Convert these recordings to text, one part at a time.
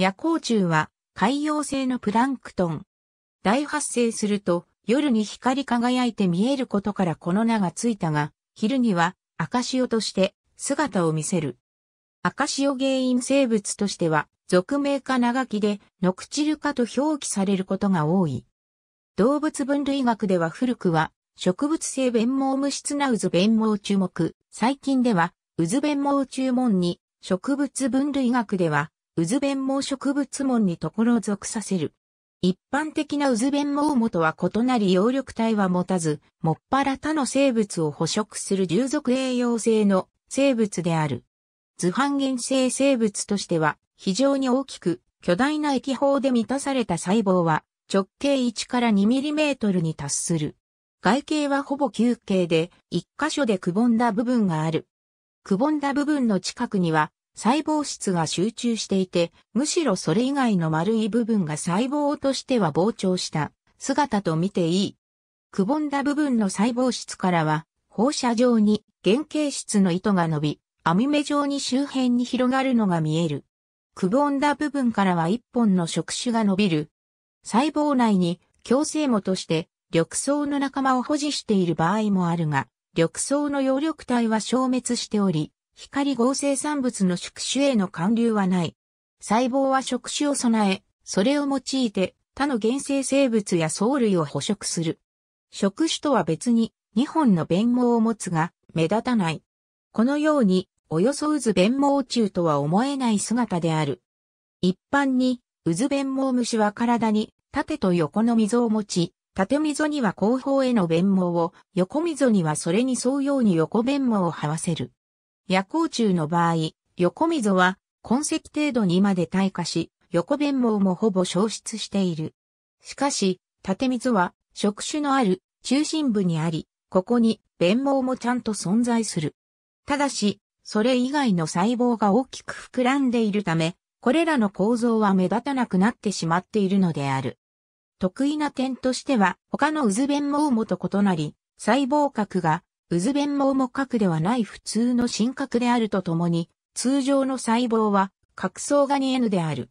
夜光虫は海洋性のプランクトン。大発生すると夜に光り輝いて見えることからこの名がついたが、昼には赤潮として姿を見せる。赤潮原因生物としては、俗名化長きでノクチルかと表記されることが多い。動物分類学では古くは、植物性弁毛無質な渦弁毛注目、最近では、渦弁毛注文に、植物分類学では、渦弁毛植物門にところ属させる。一般的な渦弁毛ンとは異なり葉緑体は持たず、もっぱら他の生物を捕食する従属栄養性の生物である。図半減性生物としては非常に大きく巨大な液胞で満たされた細胞は直径1から2トルに達する。外形はほぼ球形で、一箇所でくぼんだ部分がある。くぼんだ部分の近くには細胞質が集中していて、むしろそれ以外の丸い部分が細胞としては膨張した姿と見ていい。くぼんだ部分の細胞質からは、放射状に原型質の糸が伸び、網目状に周辺に広がるのが見える。くぼんだ部分からは一本の触手が伸びる。細胞内に共生もとして緑藻の仲間を保持している場合もあるが、緑藻の葉緑体は消滅しており、光合成産物の宿主への還流はない。細胞は触手を備え、それを用いて他の原生生物や藻類を捕食する。触手とは別に2本の弁毛を持つが目立たない。このように、およそ渦弁毛虫とは思えない姿である。一般に、渦弁毛虫は体に縦と横の溝を持ち、縦溝には後方への弁毛を、横溝にはそれに沿うように横弁毛を這わせる。夜光虫の場合、横溝は痕跡程度にまで退化し、横弁網もほぼ消失している。しかし、縦溝は触手のある中心部にあり、ここに弁網もちゃんと存在する。ただし、それ以外の細胞が大きく膨らんでいるため、これらの構造は目立たなくなってしまっているのである。得意な点としては、他の渦弁網もと異なり、細胞核が渦弁毛も核ではない普通の真核であるとともに、通常の細胞は核層が 2N である。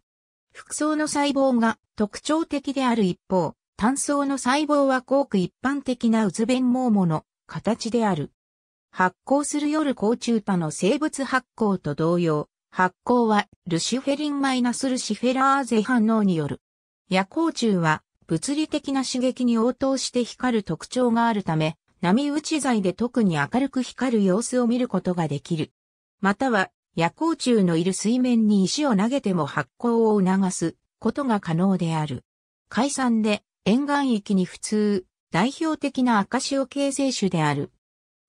複層の細胞が特徴的である一方、単層の細胞はごく一般的な渦弁毛もの形である。発光する夜光中波の生物発光と同様、発光はルシフェリンマイナスルシフェラーゼ反応による。夜光中は物理的な刺激に応答して光る特徴があるため、波打ち材で特に明るく光る様子を見ることができる。または、夜光虫のいる水面に石を投げても発光を促すことが可能である。海産で沿岸域に普通、代表的な赤潮形成種である。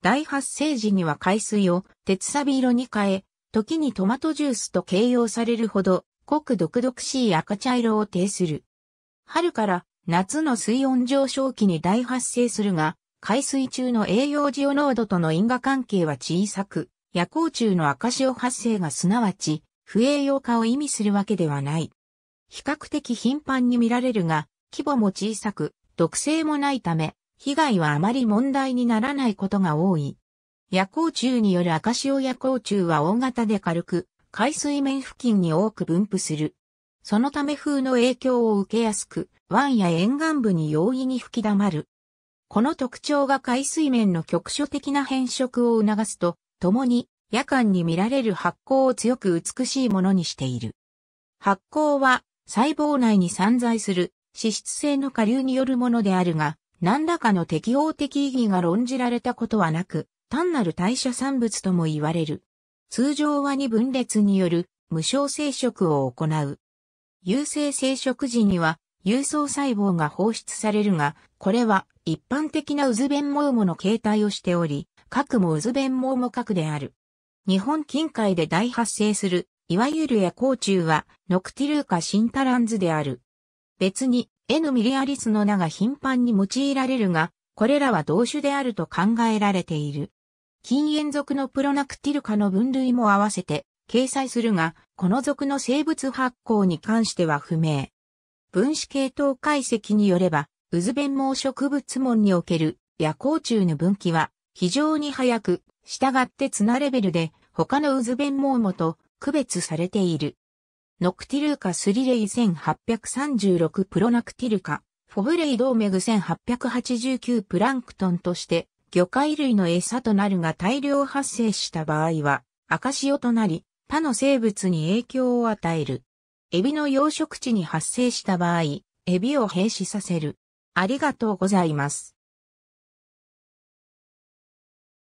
大発生時には海水を鉄錆色に変え、時にトマトジュースと形容されるほど、濃く毒々しい赤茶色を呈する。春から夏の水温上昇期に大発生するが、海水中の栄養ジオ濃度との因果関係は小さく、夜光中の赤潮発生がすなわち、不栄養化を意味するわけではない。比較的頻繁に見られるが、規模も小さく、毒性もないため、被害はあまり問題にならないことが多い。夜光虫による赤潮夜光虫は大型で軽く、海水面付近に多く分布する。そのため風の影響を受けやすく、湾や沿岸部に容易に吹き溜まる。この特徴が海水面の局所的な変色を促すと、共に夜間に見られる発光を強く美しいものにしている。発光は細胞内に散在する脂質性の下流によるものであるが、何らかの適応的意義が論じられたことはなく、単なる代謝産物とも言われる。通常は二分裂による無償生殖を行う。有性生殖時には、有層細胞が放出されるが、これは一般的な渦弁ウモの形態をしており、核も渦弁ウモ核である。日本近海で大発生する、いわゆる夜光虫は、ノクティルーカ・シンタランズである。別に、N ミリアリスの名が頻繁に用いられるが、これらは同種であると考えられている。禁煙属のプロナクティルカの分類も合わせて掲載するが、この属の生物発光に関しては不明。分子系統解析によれば、ウズベン毛植物門における夜光虫の分岐は非常に早く、従って綱レベルで他のウズベン毛もと区別されている。ノクティルーカスリレイ1836プロナクティルカ、フォブレイドーメグ1889プランクトンとして魚介類の餌となるが大量発生した場合は赤潮となり他の生物に影響を与える。エビの養殖地に発生した場合、エビを閉止させる。ありがとうございます。